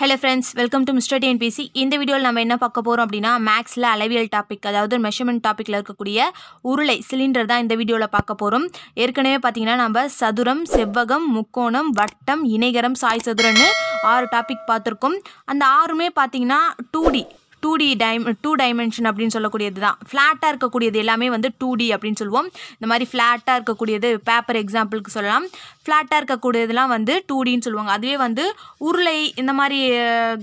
hello friends welcome to mister TNPC இந்த வீடியோவில் நம்ம என்ன பார்க்க போகிறோம் அப்படின்னா மேக்ஸில் அளவியல் டாபிக் அதாவது மெஷர்மெண்ட் டாப்பிக்கில் இருக்கக்கூடிய உருளை சிலிண்டர் தான் இந்த வீடியோவில் பார்க்க போகிறோம் ஏற்கனவே பார்த்தீங்கன்னா நம்ம சதுரம் செவ்வகம் முக்கோணம் வட்டம் இணைகரம் சாய் சதுரன்னு ஆறு டாபிக் பார்த்துருக்கோம் அந்த ஆறுமே பார்த்தீங்கன்னா two two D time two dimension அப்படின்னு சொல்லக்கூடியது தான் ஃப்ளாட்டாக இருக்கக்கூடியது எல்லாமே வந்து டூ டி அப்படின்னு சொல்லுவோம் இந்த மாதிரி ஃப்ளாட்டாக இருக்கக்கூடியது பேப்பர் எக்ஸாம்பிளுக்கு சொல்லலாம் ஃப்ளாட்டாக இருக்கக்கூடியதுலாம் வந்து டூ டின்னு சொல்லுவாங்க அதுவே வந்து உருளை இந்த மாதிரி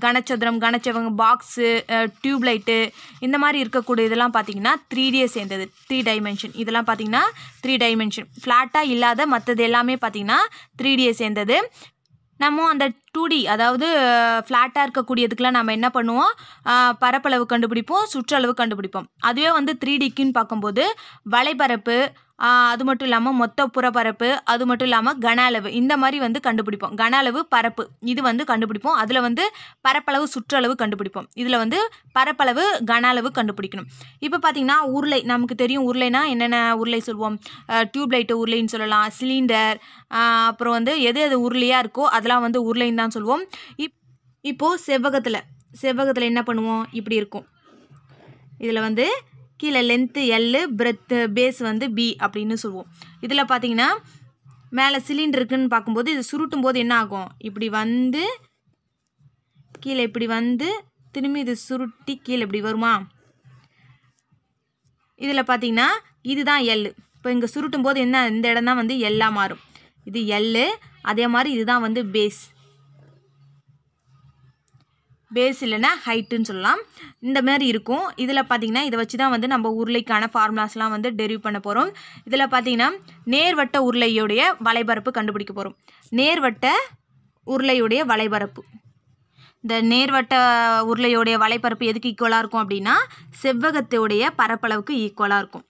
கனச்சதுரம் கனச்சவங்க பாக்ஸு டியூப்லைட்டு இந்த மாதிரி இருக்கக்கூடியதெல்லாம் பார்த்திங்கன்னா த்ரீ டியை சேர்ந்தது த்ரீ டைமென்ஷன் இதெல்லாம் பார்த்திங்கன்னா த்ரீ டைமென்ஷன் ஃப்ளாட்டாக இல்லாத மற்றது எல்லாமே பார்த்திங்கன்னா த்ரீ டியை சேர்ந்தது நம்ம அந்த டூ டி அதாவது ஃப்ளாட்டாக இருக்கக்கூடியதுக்கெலாம் நம்ம என்ன பண்ணுவோம் பரப்பளவு கண்டுபிடிப்போம் சுற்றளவு கண்டுபிடிப்போம் அதுவே வந்து த்ரீ டிக்குன்னு பார்க்கும்போது வலைபரப்பு அது மட்டும் இல்லாமல் மொத்த புறப்பரப்பு அது மட்டும் இல்லாமல் கன அளவு இந்த மாதிரி வந்து கண்டுபிடிப்போம் கன அளவு பரப்பு இது வந்து கண்டுபிடிப்போம் அதில் வந்து பரப்பளவு சுற்றளவு கண்டுபிடிப்போம் இதில் வந்து பரப்பளவு கன அளவு கண்டுபிடிக்கணும் இப்போ பார்த்தீங்கன்னா உருளை நமக்கு தெரியும் உருளைனா என்னென்ன உருளை சொல்லுவோம் டியூப்லைட்டு உருளைன்னு சொல்லலாம் சிலிண்டர் அப்புறம் வந்து எது எது உருளையாக இருக்கோ அதெல்லாம் வந்து உருளைன்னு தான் சொல்லுவோம் இப் இப்போது செவ்வகத்தில் செவ்வகத்தில் என்ன பண்ணுவோம் இப்படி இருக்கும் இதில் வந்து கீழே லென்த்து எல்லு பிரெத்து பேஸ் வந்து பி அப்படின்னு சொல்லுவோம் இதில் பார்த்தீங்கன்னா மேலே சிலிண்டருக்குன்னு பார்க்கும்போது இது சுருட்டும் போது என்ன ஆகும் இப்படி வந்து கீழே இப்படி வந்து திரும்பி இது சுருட்டி கீழே இப்படி வருமா இதில் பார்த்தீங்கன்னா இதுதான் எல் இப்போ இங்கே சுருட்டும் போது என்ன இந்த இடம் தான் வந்து எல்லாம் மாறும் இது எல்லு அதே மாதிரி இதுதான் வந்து பேஸ் பேஸ் இல்லைனா ஹைட்டுன்னு சொல்லலாம் இந்த மாதிரி இருக்கும் இதில் பார்த்திங்கன்னா இதை வச்சு தான் வந்து நம்ம உருளைக்கான ஃபார்முலாஸ்லாம் வந்து டெரிவ் பண்ண போகிறோம் இதில் பார்த்திங்கன்னா நேர்வட்ட உருளையுடைய வலைபரப்பு கண்டுபிடிக்க போகிறோம் நேர்வட்ட உருளையுடைய வலைபரப்பு இந்த நேர்வட்ட உருளையுடைய வலைபரப்பு எதுக்கு ஈக்குவலாக இருக்கும் அப்படின்னா செவ்வகத்துடைய பரப்பளவுக்கு ஈக்குவலாக இருக்கும்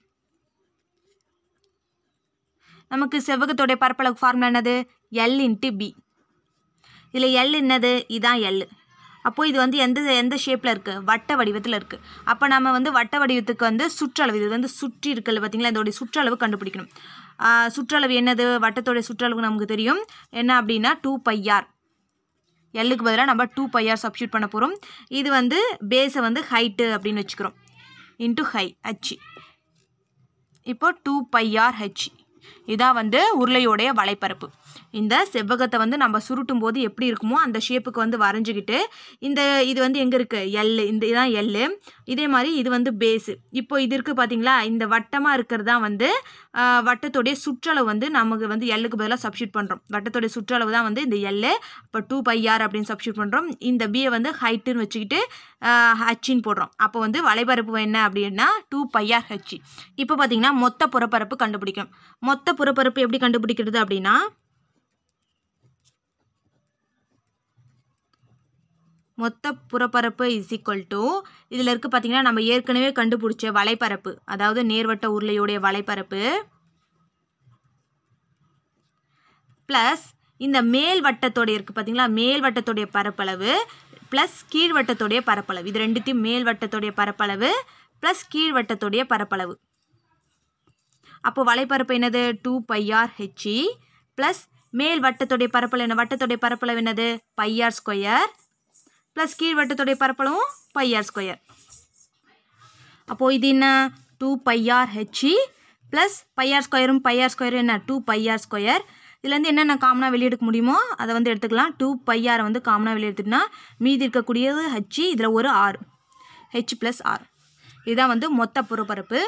நமக்கு செவ்வகத்துடைய பரப்பளவு ஃபார்முலா என்னது எல் இன்ட்டு பி இதில் எல் என்னது இதான் எல் அப்போது இது வந்து எந்த எந்த ஷேப்பில் இருக்குது வட்ட வடிவத்தில் இருக்குது அப்போ நம்ம வந்து வட்ட வடிவத்துக்கு வந்து சுற்றளவு இது வந்து சுற்றி இருக்குல்ல பார்த்திங்களா இதோடைய சுற்றளவு கண்டுபிடிக்கணும் சுற்றளவு என்னது வட்டத்தோடைய சுற்றளவு நமக்கு தெரியும் என்ன அப்படின்னா டூ பையார் எல்லுக்கு பதிலாக நம்ம டூ பையார் சப்ஸ்டியூட் பண்ண போகிறோம் இது வந்து பேஸை வந்து ஹைட்டு அப்படின்னு வச்சுக்கிறோம் இன்ட்டு ஹை ஹச்சி இப்போ டூ பையார் ஹச்சி இதான் வந்து உருளையோடைய வலைப்பரப்பு இந்த செவ்வகத்தை வந்து நம்ம சுருட்டும் போது எப்படி இருக்குமோ அந்த ஷேப்புக்கு வந்து வரைஞ்சிக்கிட்டு இந்த இது வந்து எங்கே இருக்குது எல் இந்த இதான் எல் இதே மாதிரி இது வந்து பேஸு இப்போ இது இருக்குது பார்த்தீங்களா இந்த வட்டமாக இருக்கிறது தான் வந்து வட்டத்துடைய சுற்றளவு வந்து நமக்கு வந்து எல்லுக்கு பதிலாக சப்ஷீட் பண்ணுறோம் வட்டத்துடைய சுற்றளவு தான் வந்து இந்த எல் இப்போ டூ பை ஆர் அப்படின்னு சப்ஷீட் பண்ணுறோம் இந்த பியை வந்து ஹைட்டுன்னு வச்சுக்கிட்டு ஹச்சின்னு போடுறோம் அப்போ வந்து வலைபரப்பு என்ன அப்படின்னா டூ பையார் ஹச்சி இப்போ பார்த்தீங்கன்னா மொத்த புறப்பரப்பு கண்டுபிடிக்கும் மொத்த புறப்பரப்பு எப்படி கண்டுபிடிக்கிறது அப்படின்னா மொத்த புறப்பரப்பு இஸ் ஈக்குவல் டு இதில் இருக்குது பார்த்திங்கன்னா நம்ம ஏற்கனவே கண்டுபிடிச்ச வலைப்பரப்பு அதாவது நேர்வட்ட உருளையுடைய வலைப்பரப்பு ப்ளஸ் இந்த மேல் வட்டத்தோடைய இருக்குது பார்த்திங்களா மேல் வட்டத்துடைய பரப்பளவு ப்ளஸ் கீழ்வட்டத்துடைய பரப்பளவு இது ரெண்டுத்தையும் மேல் வட்டத்துடைய பரப்பளவு ப்ளஸ் வட்டத்துடைய பரப்பளவு அப்போது வலைப்பரப்பு என்னது டூ பையார் ஹெச்இ ப்ளஸ் மேல் வட்டத்துடைய பரப்பளவு என்ன வட்டத்துடைய பரப்பளவு என்னது பையார் ஸ்கொயர் ப்ளஸ் கீழ்வட்டத்துடைய பரப்பளவும் பையார் ஸ்கொயர் அப்போது இது என்ன two pi r H plus pi r ஸ்கொயரும் பையார் ஸ்கொயரும் என்ன டூ பையார் ஸ்கொயர் இதுலேருந்து என்னென்ன காமனாக வெளியெடுக்க முடியுமோ அதை வந்து எடுத்துக்கலாம் டூ பையாரை வந்து காமனாக வெளியெடுத்துட்டுனா மீதி இருக்கக்கூடியது ஹெச்இ e, இதில் ஒரு ஆர் ஹெச் ப்ளஸ் ஆர் இதுதான் வந்து மொத்த புறப்பரப்பு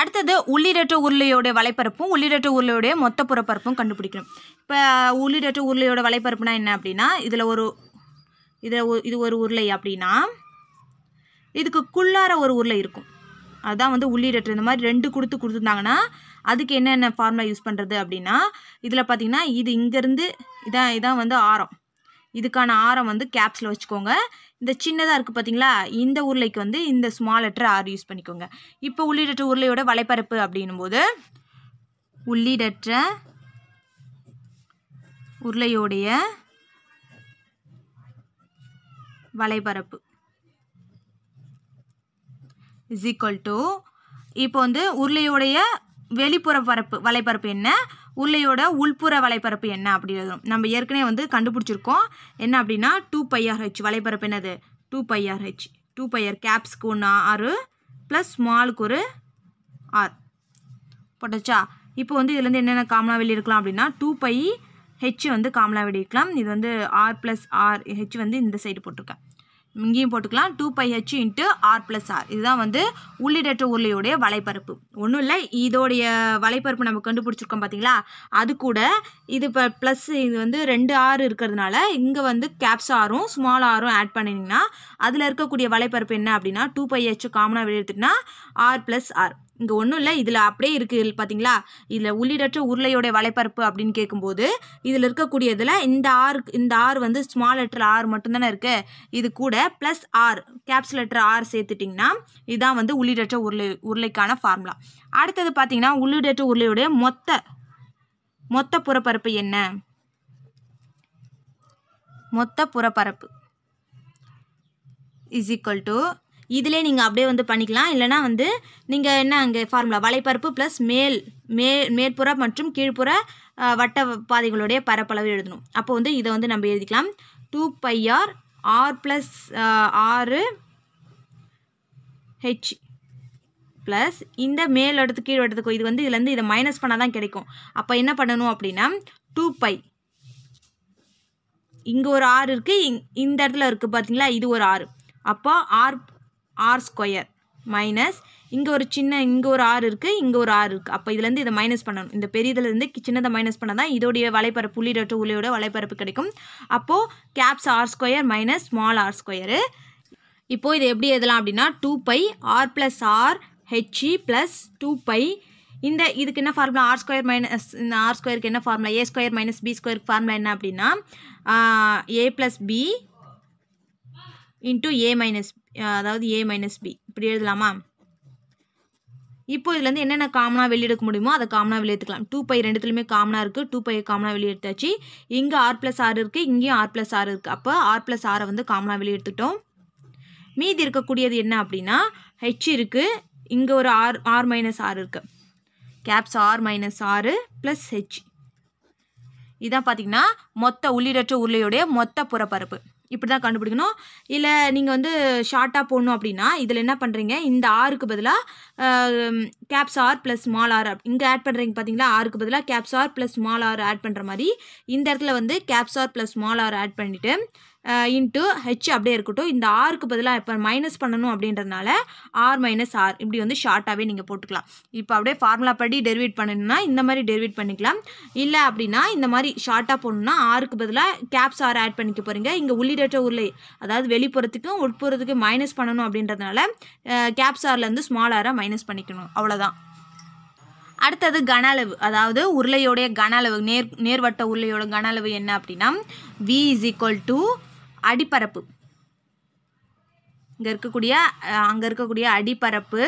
அடுத்தது உள்ளிடற்ற உருளையோடைய வலைப்பரப்பும் உள்ளிடற்ற உருளையோடைய மொத்த புறப்பரப்பும் கண்டுபிடிக்கணும் இப்போ உள்ளிடற்ற உருளையோட வலைப்பரப்புனா என்ன அப்படின்னா இதில் ஒரு இதை இது ஒரு உருளை அப்படின்னா இதுக்கு குள்ளார ஒரு உருளை இருக்கும் அதுதான் வந்து உள்ளீடற்ற இந்த மாதிரி ரெண்டு கொடுத்து கொடுத்துருந்தாங்கன்னா அதுக்கு என்னென்ன ஃபார்முலா யூஸ் பண்ணுறது அப்படின்னா இதில் பார்த்தீங்கன்னா இது இங்கேருந்து இதான் இதான் வந்து ஆரம் இதுக்கான ஆரம் வந்து கேப்ஸில் வச்சுக்கோங்க இந்த சின்னதாக இருக்குது பார்த்தீங்களா இந்த உருளைக்கு வந்து இந்த ஸ்மால் லெட்டர் ஆர் யூஸ் பண்ணிக்கோங்க இப்போ உள்ளீடற்ற உருளையோட வலைப்பரப்பு அப்படின்னும்போது உள்ளீடற்ற உருளையோடைய வலைபரப்பு இஸ் ஈக்குவல் டு இப்போ வந்து உருளையுடைய வெளிப்புற பரப்பு வலைப்பரப்பு என்ன உருளையோட உள்புற வலைப்பரப்பு என்ன அப்படிங்கிறது நம்ம ஏற்கனவே வந்து கண்டுபிடிச்சிருக்கோம் என்ன அப்படின்னா டூ பையார் ஹெச் வலைப்பரப்பு என்னது two pi r H two pi r கேப்ஸ்க்கு ஒன்று ஆறு ப்ளஸ் ஸ்மாலுக்கு ஒரு ஆர் போட்டச்சா இப்போ வந்து இதுலேருந்து என்னென்ன காமனாக வெளியிருக்கலாம் அப்படின்னா டூ பை ஹெச் வந்து காமனாக வெளியிருக்கலாம் இது வந்து ஆர் ப்ளஸ் ஆர் ஹெச் வந்து இந்த சைடு போட்டிருக்கேன் இங்கேயும் போட்டுக்கலாம் two pi H into R plus R இதுதான் வந்து உள்ளிடற்ற உருளையுடைய வலைப்பரப்பு ஒன்றும் இல்லை இதோடைய வலைப்பரப்பு நம்ம கண்டுபிடிச்சிருக்கோம் பார்த்தீங்களா அது கூட இது இப்போ ப்ளஸ் இது வந்து ரெண்டு ஆறு இருக்கிறதுனால இங்கே வந்து கேப்ஸ் ஆறும் ஸ்மால் ஆறும் ஆட் பண்ணினீங்கன்னா அதில் இருக்கக்கூடிய வலைப்பரப்பு என்ன அப்படின்னா டூ பை ஹெச் காமனாக வெளியெடுத்துட்டுனா ஆர் ப்ளஸ் ஆர் இங்கே ஒன்றும் இல்லை இதில் அப்படியே இருக்குது பார்த்தீங்களா இதில் உள்ளிடற்ற உருளையோடைய வலைப்பரப்பு அப்படின்னு கேட்கும்போது இதில் இருக்கக்கூடியதில் இந்த ஆர் இந்த ஆர் வந்து ஸ்மால் லெட்டர் ஆர் மட்டும்தானே இருக்குது இது கூட plus R caps letter R சேர்த்துட்டிங்கன்னா இதுதான் வந்து உள்ளிடற்ற உருளை உருளைக்கான ஃபார்முலா அடுத்தது பார்த்தீங்கன்னா உள்ளிடற்ற உருளையுடைய மொத்த மொத்த புறப்பரப்பு என்ன மொத்த புறப்பரப்பு இஸ் ஈக்குவல் டு இதிலே நீங்கள் அப்படியே வந்து பண்ணிக்கலாம் இல்லைனா வந்து நீங்கள் என்ன அங்கே ஃபார்முலா வலைப்பரப்பு ப்ளஸ் மேல் மே மேற்புற மற்றும் கீழ்ப்புற வட்ட பாதைகளுடைய பரப்பளவு எழுதணும் அப்போ வந்து இதை வந்து நம்ம எழுதிக்கலாம் two pi R plus R H plus இந்த மேல் இடத்து கீழ் இடத்துக்கு இது வந்து இதுலேருந்து இதை மைனஸ் பண்ணால் தான் கிடைக்கும் அப்போ என்ன பண்ணணும் அப்படின்னா டூ பை இங்கே ஒரு ஆறு இருக்குது இந்த இடத்துல இருக்குது பார்த்தீங்களா இது ஒரு ஆறு அப்போ ஆர் ஆர் ஸ்கொயர் மைனஸ் இங்கே ஒரு சின்ன இங்கே ஒரு ஆறு இருக்குது இங்கே ஒரு ஆறு இருக்குது அப்போ இதுலேருந்து இதை மைனஸ் பண்ணணும் இந்த பெரியதுலேருந்து சின்னதை மைனஸ் பண்ணால் தான் இதோடைய வலைப்பரப்பு புள்ளிடட்டு உள்ளியோட வலைப்பரப்பு கிடைக்கும் அப்போது caps R square minus small R square இப்போது இது எப்படி எழுதலாம் அப்படின்னா two pi R plus R H plus two pi இந்த இதுக்கு என்ன ஃபார்முலா ஆர் ஸ்கொயர் மைனஸ் இந்த ஆர் ஸ்கொயருக்கு என்ன formula A square minus B ஸ்கொயருக்கு ஃபார்முலா என்ன அப்படின்னா A plus B into A minus அதாவது ஏ மைனஸ் பி இப்படி எழுதலாமா இப்போ இதுலேருந்து என்னென்ன காமனாக வெளியெடுக்க முடியுமோ அதை காமனாக வெளியெடுத்துக்கலாம் டூ பை ரெண்டுத்துலையுமே காமனாக இருக்குது டூ பை காமனாக வெளியெடுத்தாச்சு இங்கே ஆர் ப்ளஸ் ஆறு இருக்குது இங்கேயும் ஆர் ப்ளஸ் ஆறு இருக்குது அப்போ ஆர் ப்ளஸ் ஆரை வந்து காமனாக வெளியெடுத்துட்டோம் மீதி இருக்கக்கூடியது என்ன அப்படின்னா ஹெச் இருக்குது இங்கே ஒரு ஆர் ஆர் மைனஸ் ஆறு இருக்குது caps R minus R plus H இதான் பார்த்தீங்கன்னா மொத்த உள்ளிடற்ற உருளையுடைய மொத்த புறப்பரப்பு இப்படி தான் கண்டுபிடிக்கணும் இல்லை நீங்கள் வந்து ஷார்ட்டாக போடணும் அப்படின்னா இதில் என்ன பண்ணுறீங்க இந்த ஆறுக்கு பதிலாக caps R plus small R இங்கே ஆட் பண்ணுறீங்க பார்த்தீங்களா ஆருக்கு பதிலாக caps R plus small R add பண்ணுற மாதிரி இந்த இடத்துல வந்து caps R plus small R add பண்ணிவிட்டு இன்ட்டு ஹெச் அப்படியே இருக்கட்டும் இந்த ஆருக்கு பதிலாக இப்போ மைனஸ் பண்ணணும் அப்படின்றதுனால ஆர் மைனஸ் ஆர் இப்படி வந்து ஷார்ட்டாகவே நீங்கள் போட்டுக்கலாம் இப்போ அப்படியே ஃபார்முலா படி டெரிவேட் பண்ணணும்னா இந்த மாதிரி டெரிவேட் பண்ணிக்கலாம் இல்லை அப்படின்னா இந்த மாதிரி ஷார்ட்டாக போடணும்னா ஆருக்கு பதிலாக கேப்ஸ் ஆர் ஆட் பண்ணிக்க போகிறீங்க இங்கே உள்ளிடற்ற உருளை அதாவது வெளிப்புறத்துக்கும் உட்புறத்துக்கும் மைனஸ் பண்ணணும் அப்படின்றதுனால கேப்ஸ் ஆர்லேருந்து ஸ்மால் ஆராக மைனஸ் மைனஸ் பண்ணிக்கணும் அவ்வளோதான் அடுத்தது கன அளவு அதாவது உருளையோடைய கன அளவு நேர் நேர்வட்ட உருளையோட கன அளவு என்ன அப்படின்னா வி இஸ் ஈக்குவல் டு அடிப்பரப்பு இங்கே இருக்கக்கூடிய அங்கே இருக்கக்கூடிய அடிப்பரப்பு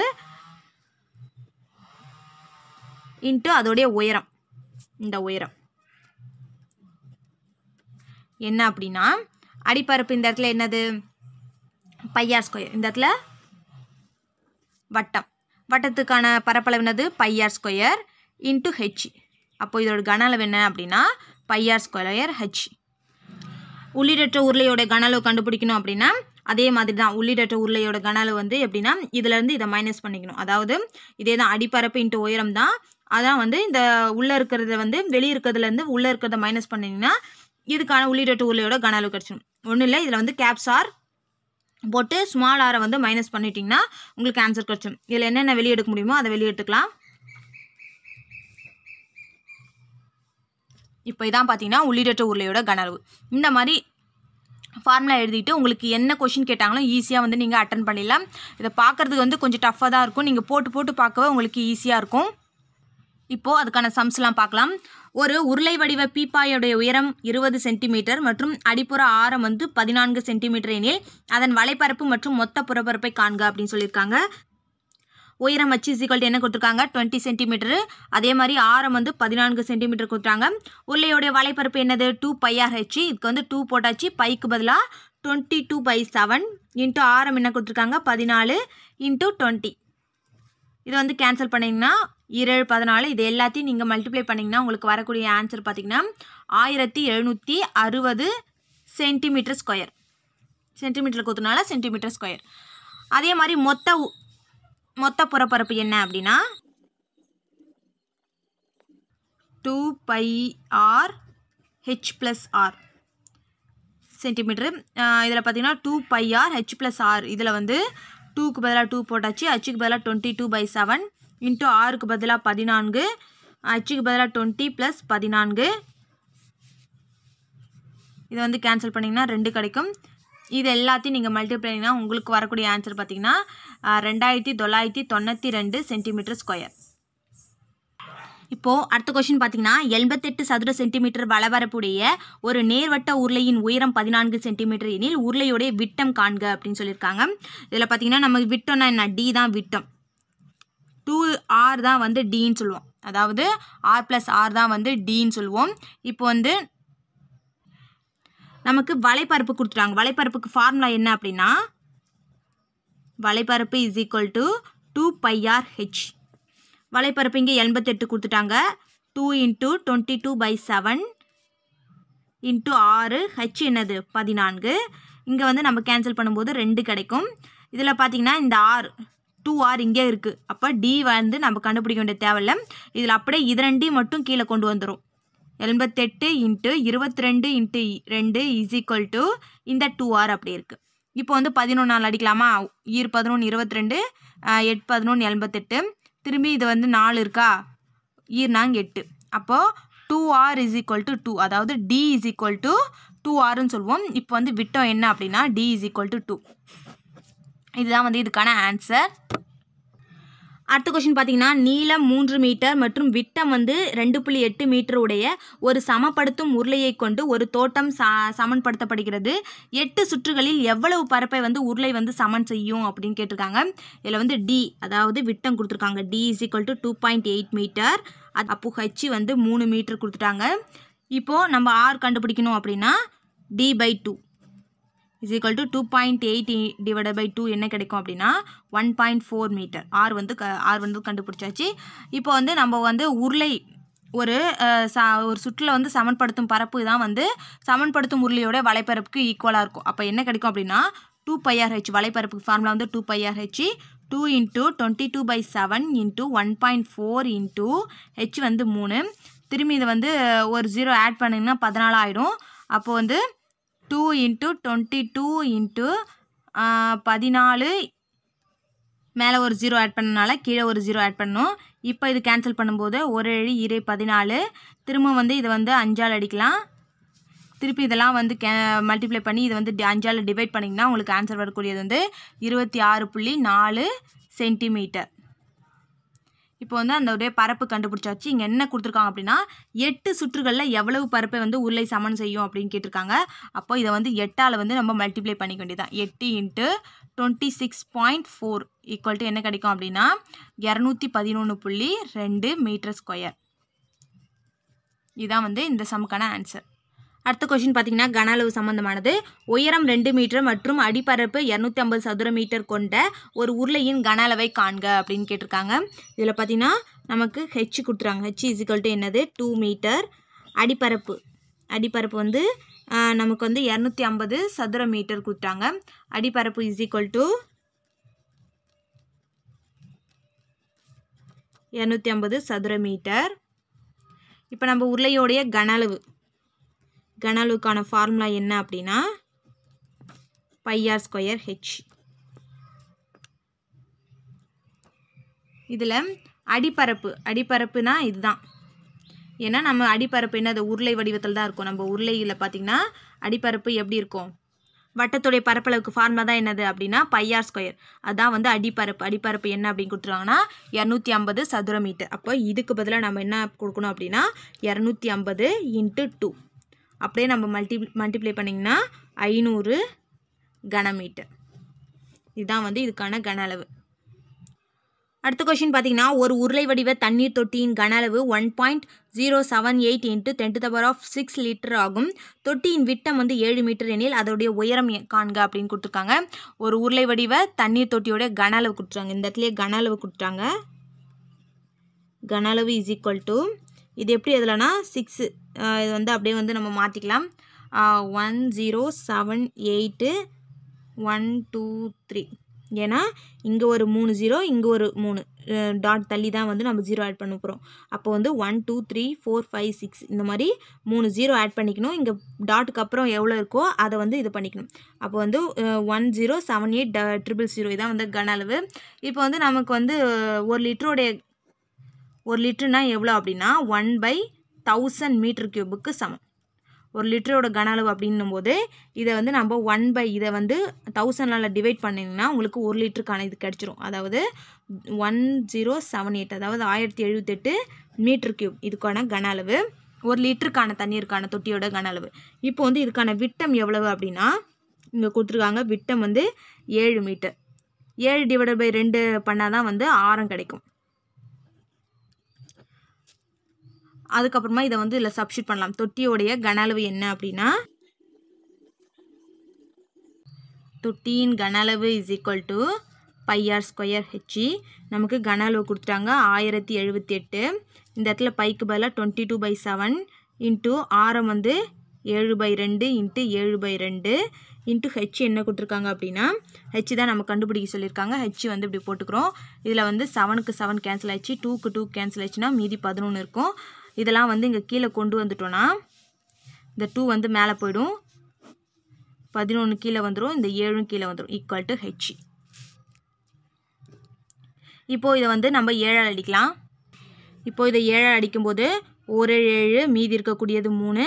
இன்ட்டு அதோடைய உயரம் இந்த உயரம் என்ன அப்படின்னா அடிப்பரப்பு இந்த இடத்துல என்னது பையா ஸ்கொயர் இந்த இடத்துல வட்டம் வட்டத்துக்கான பரப்பளவு என்னது பையார் ஸ்கொயர் இன்ட்டு ஹெச் அப்போது இதோட கன அளவு என்ன அப்படின்னா பையார் ஸ்கொயர் ஹெச் உள்ளிடற்ற உருளையோட கன அளவு கண்டுபிடிக்கணும் அப்படின்னா அதே மாதிரி தான் உள்ளிடற்ற உருளையோட கன அளவு வந்து எப்படின்னா இதிலேருந்து இதை மைனஸ் பண்ணிக்கணும் அதாவது இதே தான் அடிப்பரப்பு இன்ட்டு உயரம் தான் அதான் வந்து இந்த உள்ளே இருக்கிறத வந்து வெளியே இருக்கிறதுலேருந்து உள்ளே இருக்கிறத மைனஸ் பண்ணிங்கன்னா இதுக்கான உள்ளிடற்ற உருளையோட கன அளவு கிடச்சிடும் ஒன்றும் இல்லை இதில் வந்து கேப்ஸ் ஆர் போட்டு ஸ்மால் ஆரை வந்து மைனஸ் பண்ணிட்டிங்கன்னா உங்களுக்கு ஆன்சர் கிடச்சும் இதில் என்னென்ன வெளியெடுக்க முடியுமோ அதை வெளியெடுத்துக்கலாம் இப்போ இதான் பார்த்தீங்கன்னா உள்ளிடற்ற உருளையோட கனவு இந்த மாதிரி ஃபார்முலா எழுதிட்டு உங்களுக்கு என்ன கொஷின் கேட்டாங்களோ ஈஸியாக வந்து நீங்கள் அட்டன் பண்ணிடலாம் இதை பார்க்குறதுக்கு வந்து கொஞ்சம் டஃப்பாக தான் இருக்கும் நீங்கள் போட்டு போட்டு பார்க்கவே உங்களுக்கு ஈஸியாக இருக்கும் இப்போது அதுக்கான சம்ஸ்லாம் பார்க்கலாம் ஒரு உருளை வடிவ பீப்பாயுடைய உயரம் இருபது சென்டிமீட்டர் மற்றும் அடிப்புற ஆரம் வந்து பதினான்கு சென்டிமீட்டர் எனில் அதன் வலைப்பரப்பு மற்றும் மொத்த புறப்பரப்பை காண்க அப்படின்னு சொல்லியிருக்காங்க உயரம் வச்சு சிக்கல்ட்டு என்ன கொடுத்துருக்காங்க டுவெண்ட்டி சென்டிமீட்டரு அதே மாதிரி ஆரம் வந்து பதினான்கு சென்டிமீட்டர் கொடுத்துருக்காங்க உருளையோடைய வலைப்பரப்பு என்னது டூ பையாக ஹெச்சு இதுக்கு வந்து டூ போட்டாச்சு பைக்கு பதிலாக twenty two by seven into ஆரம் என்ன கொடுத்துருக்காங்க பதினாலு இன்ட்டு டுவெண்ட்டி இதை வந்து கேன்சல் பண்ணிங்கன்னா ஏழு பதினாலு இது எல்லாத்தையும் நீங்கள் மல்டிப்ளை பண்ணிங்கன்னா உங்களுக்கு வரக்கூடிய ஆன்சர் பார்த்தீங்கன்னா ஆயிரத்தி எழுநூற்றி அறுபது சென்டிமீட்டர் ஸ்கொயர் சென்டிமீட்டர் கொத்துனால சென்டிமீட்டர் ஸ்கொயர் அதே மாதிரி மொத்த மொத்த புறப்பரப்பு என்ன அப்படின்னா two pi R H plus R centimetre இதில் பார்த்தீங்கன்னா two pi R H plus R இதில் வந்து டூக்கு பதிலாக டூ போட்டாச்சு ஹச்சுக்கு பதிலாக twenty two by seven into ஆறுக்கு பதிலாக பதினான்கு அச்சுக்கு பதிலாக டுவெண்ட்டி ப்ளஸ் பதினான்கு இதை வந்து கேன்சல் பண்ணிங்கன்னா ரெண்டு கிடைக்கும் இது எல்லாத்தையும் நீங்கள் மல்டிப்ளைனா உங்களுக்கு வரக்கூடிய ஆன்சர் பார்த்தீங்கன்னா ரெண்டாயிரத்தி தொள்ளாயிரத்தி தொண்ணூற்றி ரெண்டு சென்டிமீட்டர் ஸ்கொயர் இப்போது அடுத்த கொஷின் பார்த்தீங்கன்னா எண்பத்தெட்டு சதுர சென்டிமீட்டர் வளவரப்புடைய ஒரு நேர்வட்ட உருளையின் உயரம் பதினான்கு சென்டிமீட்டர் எனில் உருளையுடைய விட்டம் காண்க அப்படின்னு சொல்லியிருக்காங்க இதில் பார்த்தீங்கன்னா நம்ம விட்டம்னா என்ன டி தான் விட்டம் டூ ஆர் தான் வந்து டின்னு சொல்லுவோம் அதாவது ஆர் ப்ளஸ் ஆர் தான் வந்து டின்னு சொல்லுவோம் இப்போ வந்து நமக்கு வலைப்பரப்பு கொடுத்துட்டாங்க வலைப்பரப்புக்கு ஃபார்முலா என்ன அப்படின்னா வலைப்பரப்பு is equal to two pi r H வலைப்பரப்பு இங்கே எண்பத்தெட்டு கொடுத்துட்டாங்க two into twenty two by seven into R H என்னது பதினான்கு இங்கே வந்து நம்ம கேன்சல் பண்ணும்போது ரெண்டு கிடைக்கும் இதில் பார்த்திங்கன்னா இந்த ஆறு டூ ஆர் இங்கே இருக்குது அப்போ டி வந்து நம்ம கண்டுபிடிக்க வேண்டிய தேவையில்ல இதில் அப்படியே இது ரெண்டையும் மட்டும் கீழே கொண்டு வந்துடும் எண்பத்தெட்டு இன்ட்டு இருபத்தி ரெண்டு இன்ட்டு ரெண்டு இஸ் ஈக்குவல் டு இந்த டூ ஆர் அப்படி இருக்குது இப்போ வந்து பதினொன்று நாள் அடிக்கலாமா ஈர் பதினொன்று இருபத்தி ரெண்டு எட் பதினொன்று எண்பத்தெட்டு திரும்பி இது வந்து நாலு இருக்கா ஈர் நாங்க எட்டு அப்போது two R is equal to two அதாவது D is equal to two ஆர்னு சொல்லுவோம் இப்போ வந்து விட்டோம் என்ன அப்படின்னா D is equal to two இதுதான் வந்து இதுக்கான ஆன்சர் அடுத்த கொஷின் பார்த்தீங்கன்னா நீளம் மூன்று மீட்டர் மற்றும் விட்டம் வந்து ரெண்டு புள்ளி எட்டு மீட்டர் உடைய ஒரு சமப்படுத்தும் உருளையை கொண்டு ஒரு தோட்டம் சா சமன்படுத்தப்படுகிறது எட்டு சுற்றுகளில் எவ்வளவு பரப்பை வந்து உருளை வந்து சமன் செய்யும் அப்படின்னு கேட்டிருக்காங்க இதில் வந்து டி அதாவது விட்டம் கொடுத்துருக்காங்க D is equal to two point eight metre அது அப்போ ஹச்சு வந்து மூணு மீட்டர் கொடுத்துட்டாங்க இப்போது நம்ம ஆர் கண்டுபிடிக்கணும் அப்படின்னா D by two is equal to two point eight divided by two என்ன கிடைக்கும் அப்படின்னா one point four metre R வந்து க ஆர் வந்து கண்டுபிடிச்சாச்சு இப்போ வந்து நம்ம வந்து உருளை ஒரு சா ஒரு சுற்றில் வந்து சமன்படுத்தும் பரப்பு தான் வந்து சமன்படுத்தும் உருளையோட வலைப்பரப்புக்கு ஈக்குவலாக இருக்கும் அப்போ என்ன கிடைக்கும் அப்படின்னா டூ பைஆர்ஹெச் வலைப்பரப்புக்கு ஃபார்முலா வந்து two pi r h two into twenty two by seven into one point four into H வந்து மூணு திரும்பி இதை வந்து ஒரு ஜீரோ ஆட் பண்ணிங்கன்னா பதினாலு ஆகிடும் அப்போது வந்து two into twenty two into பதினாலு மேலே ஒரு ஜீரோ ஆட் பண்ணனால கீழே ஒரு ஜீரோ ஆட் பண்ணணும் இப்போ இது கேன்சல் பண்ணும்போது ஒரு ஏழு இரு பதினாலு திரும்ப வந்து இதை வந்து அஞ்சால் அடிக்கலாம் திருப்பி இதெல்லாம் வந்து கே மல்டிப்ளை பண்ணி இதை வந்து அஞ்சால் டிவைட் பண்ணிங்கன்னா உங்களுக்கு ஆன்சர் வரக்கூடியது வந்து இருபத்தி ஆறு புள்ளி நாலு சென்டிமீட்டர் இப்போ வந்து அந்த உடைய பரப்பு கண்டுபிடிச்சாச்சு இங்கே என்ன கொடுத்துருக்காங்க அப்படின்னா எட்டு சுற்றுகளில் எவ்வளவு பரப்பை வந்து உருளை சமன் செய்யும் அப்படின்னு கேட்டிருக்காங்க அப்போ இதை வந்து எட்டால் வந்து நம்ம மல்டிப்ளை பண்ணிக்க வேண்டியதான் எட்டு into twenty six point four equal to என்ன கிடைக்கும் அப்படின்னா இரநூத்தி பதினொன்று புள்ளி ரெண்டு மீட்டர் ஸ்கொயர் இதான் வந்து இந்த சமுக்கான ஆன்சர் அடுத்த கொஷின் பார்த்தீங்கன்னா கன அளவு சம்பந்தமானது உயரம் ரெண்டு மீட்டர் மற்றும் அடிப்பரப்பு இரநூத்தி ஐம்பது சதுர மீட்டர் கொண்ட ஒரு உருளையின் கன அளவை காண்க அப்படின்னு கேட்டிருக்காங்க இதில் பார்த்தீங்கன்னா நமக்கு ஹெச் கொடுத்துருவாங்க ஹெச் இசிக்கல் டு என்னது டூ மீட்டர் அடிப்பரப்பு அடிப்பரப்பு வந்து நமக்கு வந்து இரநூத்தி ஐம்பது சதுர மீட்டர் கொடுத்துட்டாங்க அடிப்பரப்பு இஸ் டு இரநூத்தி ஐம்பது சதுர மீட்டர் இப்போ நம்ம உருளையோடைய கன அளவு கனளவுக்கான ஃபார்முலா என்ன அப்படின்னா பையார் ஸ்கொயர் ஹெச் இதில் அடிப்பரப்பு அடிப்பரப்புனா இதுதான் ஏன்னா நம்ம அடிப்பரப்பு என்ன அது உருளை வடிவத்தில் தான் இருக்கும் நம்ம உருளையில் பார்த்திங்கன்னா அடிப்பரப்பு எப்படி இருக்கும் வட்டத்துடைய பரப்பளவுக்கு ஃபார்மா தான் என்னது அப்படின்னா பையார் ஸ்கொயர் அதுதான் வந்து அடிப்பரப்பு அடிப்பரப்பு என்ன அப்படின்னு கொடுத்துருவாங்கன்னா இரநூத்தி ஐம்பது சதுர மீட்டர் அப்போ இதுக்கு பதிலாக நம்ம என்ன கொடுக்கணும் அப்படின்னா இரநூத்தி ஐம்பது இன்ட்டு டூ அப்படியே நம்ம மல்டி மல்டிப்ளை பண்ணிங்கன்னா ஐநூறு கனமீட்டர் இதுதான் வந்து இதுக்கான கன அளவு அடுத்த கொஷின் பார்த்தீங்கன்னா ஒரு உருளை வடிவ தண்ணீர் தொட்டியின் கன அளவு one point zero seven eight into ten to of six litre ஆகும் தொட்டியின் விட்டம் வந்து ஏழு மீட்டர் எனில் அதோடைய உயரம் காண்க அப்படின்னு கொடுத்துருக்காங்க ஒரு உருளை வடிவ தண்ணீர் தொட்டியோடைய கன அளவு கொடுத்துருவாங்க இந்த இடத்துலையே கன அளவு கொடுத்துட்டாங்க கன அளவு இஸ் ஈக்குவல் டு இது எப்படி எதுலனா சிக்ஸு இது வந்து அப்படியே வந்து நம்ம மாற்றிக்கலாம் one zero seven eight one two three ஏன்னா இங்கே ஒரு மூணு ஜீரோ இங்கே ஒரு மூணு டாட் தள்ளி தான் வந்து நம்ம ஜீரோ ஆட் பண்ண போகிறோம் அப்போ வந்து one two three four five six இந்த மாதிரி மூணு ஜீரோ ஆட் பண்ணிக்கணும் இங்கே டாட்டுக்கு அப்புறம் எவ்வளோ இருக்கோ அதை வந்து இது பண்ணிக்கணும் அப்போ வந்து one zero seven eight triple zero இதான் வந்து கன அளவு இப்போ வந்து நமக்கு வந்து ஒரு லிட்டருடைய ஒரு லிட்டருனா எவ்வளோ அப்படின்னா ஒன் பை தௌசண்ட் மீட்ரு க்யூபுக்கு சமம் ஒரு லிட்டரோட கன அளவு அப்படின்னும் போது இதை வந்து நம்ம ஒன் பை இதை வந்து தௌசண்ட்னால் டிவைட் பண்ணிங்கன்னா உங்களுக்கு ஒரு லிட்டருக்கான இது கிடச்சிரும் அதாவது ஒன் ஜீரோ செவன் எயிட் அதாவது ஆயிரத்தி எழுபத்தெட்டு மீட்ரு கியூப் இதுக்கான கன அளவு ஒரு லிட்டருக்கான தண்ணீருக்கான தொட்டியோட கன அளவு இப்போ வந்து இதுக்கான விட்டம் எவ்வளவு அப்படின்னா இங்கே கொடுத்துருக்காங்க விட்டம் வந்து ஏழு மீட்டர் ஏழு டிவைடட் பை ரெண்டு பண்ணால் தான் வந்து ஆரம் கிடைக்கும் அதுக்கப்புறமா இதை வந்து இதில் சப்ஸ்டியூட் பண்ணலாம் தொட்டியோடைய கன அளவு என்ன அப்படின்னா தொட்டியின் கன அளவு is equal to pi r square H நமக்கு கன அளவு கொடுத்துட்டாங்க ஆயிரத்தி எழுபத்தி எட்டு இந்த இடத்துல பைக்கு பதிலாக twenty two by seven into ஆரம் வந்து ஏழு பை ரெண்டு இன்ட்டு ஏழு பை ரெண்டு இன்ட்டு ஹெச் e என்ன கொடுத்துருக்காங்க அப்படின்னா ஹெச் e தான் நம்ம கண்டுபிடிக்க சொல்லியிருக்காங்க ஹெச் e வந்து இப்படி போட்டுக்கிறோம் இதில் வந்து செவனுக்கு செவன் கேன்சல் ஆயிடுச்சு டூக்கு டூ கேன்சல் ஆச்சுன்னா மீதி பதினொன்று இருக்கும் இதெல்லாம் வந்து இங்கே கீழே கொண்டு வந்துட்டோன்னா இந்த டூ வந்து மேலே போயிடும் பதினொன்று கீழே வந்துடும் இந்த ஏழும் கீழே வந்துடும் ஈக்குவல் டு ஹெச் இப்போது இதை வந்து நம்ம ஏழால் அடிக்கலாம் இப்போது இதை ஏழால் அடிக்கும்போது ஒரு ஏழு மீதி இருக்கக்கூடியது மூணு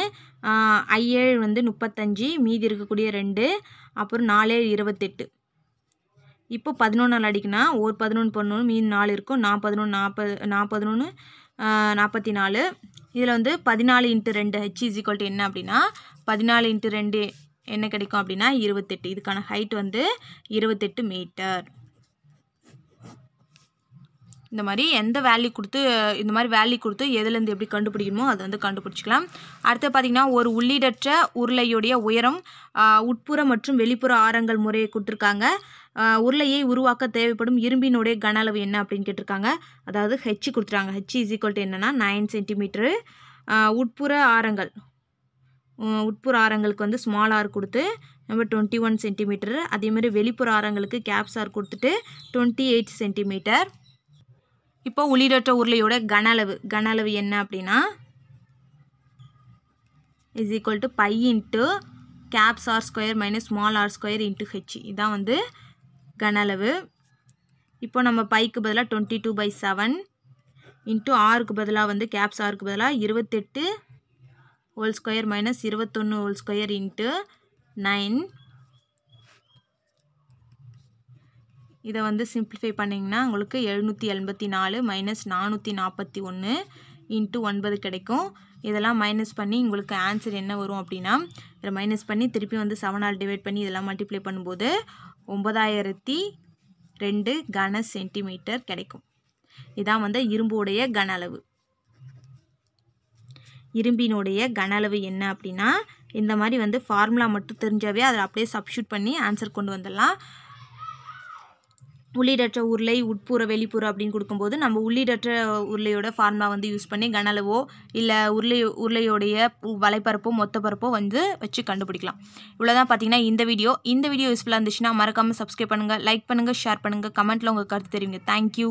ஐஏழு வந்து முப்பத்தஞ்சு மீதி இருக்கக்கூடிய ரெண்டு அப்புறம் நாலேழு இருபத்தெட்டு இப்போ பதினொன்று அடிக்குன்னா ஒரு பதினொன்று பதினொன்று மீதி நாலு இருக்கும் நான் பதினொன்று நாற்பது நான் பதினொன்று நாற்பத்தி நாலு இதில் வந்து பதினாலு இன்ட்டு ரெண்டு ஹெச் இஸ் ஈக்குவல் டு என்ன அப்படின்னா பதினாலு இன்ட்டு ரெண்டு என்ன கிடைக்கும் அப்படின்னா இருபத்தெட்டு இதுக்கான ஹைட் வந்து இருபத்தெட்டு மீட்டர் இந்த மாதிரி எந்த வேல்யூ கொடுத்து இந்த மாதிரி வேல்யூ கொடுத்து எதுலேருந்து எப்படி கண்டுபிடிக்கணுமோ அதை வந்து கண்டுபிடிச்சிக்கலாம் அடுத்து பார்த்திங்கன்னா ஒரு உள்ளீடற்ற உருளையுடைய உயரம் உட்புற மற்றும் வெளிப்புற ஆரங்கள் முறையை கொடுத்துருக்காங்க உருளையை உருவாக்க தேவைப்படும் இரும்பினுடைய கன அளவு என்ன அப்படின்னு கேட்டிருக்காங்க அதாவது ஹெச் கொடுத்துட்டாங்க ஹெச் இஸ் ஈக்குவல் டு என்னென்னா நைன் சென்டிமீட்ரு உட்புற ஆரங்கள் உட்புற ஆரங்களுக்கு வந்து ஸ்மால் ஆர் கொடுத்து நம்ம டுவெண்ட்டி ஒன் சென்டிமீட்டர் அதேமாதிரி வெளிப்புற ஆரங்களுக்கு கேப்ஸ் ஆர் கொடுத்துட்டு டுவெண்ட்டி எயிட் சென்டிமீட்டர் இப்போ உள்ளிடற்ற உருளையோட கன அளவு கன அளவு என்ன அப்படின்னா is equal to pi into caps R square minus small R square into H இதான் வந்து கன அளவு இப்போ நம்ம பைக்கு பதிலாக twenty two by seven into ஆறுக்கு பதிலாக வந்து கேப்ஸ் ஆருக்கு பதிலாக இருபத்தெட்டு ஹோல் ஸ்கொயர் மைனஸ் இருபத்தொன்று ஹோல் ஸ்கொயர் இன்ட்டு நைன் இதை வந்து சிம்பிளிஃபை பண்ணிங்கன்னா உங்களுக்கு எழுநூற்றி எண்பத்தி நாலு மைனஸ் நானூற்றி நாற்பத்தி ஒன்று இன்ட்டு ஒன்பது கிடைக்கும் இதெல்லாம் மைனஸ் பண்ணி உங்களுக்கு ஆன்சர் என்ன வரும் அப்படின்னா இதை மைனஸ் பண்ணி திருப்பி வந்து செவனால் டிவைட் பண்ணி இதெல்லாம் மல்டிப்ளை பண்ணும்போது ஒம்பதாயிரத்தி ரெண்டு கன சென்டிமீட்டர் கிடைக்கும் இதான் வந்து இரும்புடைய கன அளவு இரும்பினுடைய கன அளவு என்ன அப்படின்னா இந்த மாதிரி வந்து ஃபார்முலா மட்டும் தெரிஞ்சாவே அதில் அப்படியே சப்ஷூட் பண்ணி ஆன்சர் கொண்டு வந்துடலாம் உள்ளீடற்ற உருளை உட்புற வெளிப்புற அப்படின்னு கொடுக்கும்போது நம்ம உள்ளீடற்ற உருளையோட ஃபார்மா வந்து யூஸ் பண்ணி கனளவோ இல்லை உருளை உருளையோடைய வலைப்பரப்போ மொத்த பரப்போ வந்து வச்சு கண்டுபிடிக்கலாம் இவ்வளோதான் பார்த்தீங்கன்னா இந்த வீடியோ இந்த வீடியோ யூஸ்ஃபுல்லாக இருந்துச்சுன்னா மறக்காமல் சப்ஸ்கிரைப் பண்ணுங்கள் லைக் பண்ணுங்கள் ஷேர் பண்ணுங்கள் கமெண்ட்டில் உங்கள் கருத்து தெரியுங்க தேங்க்யூ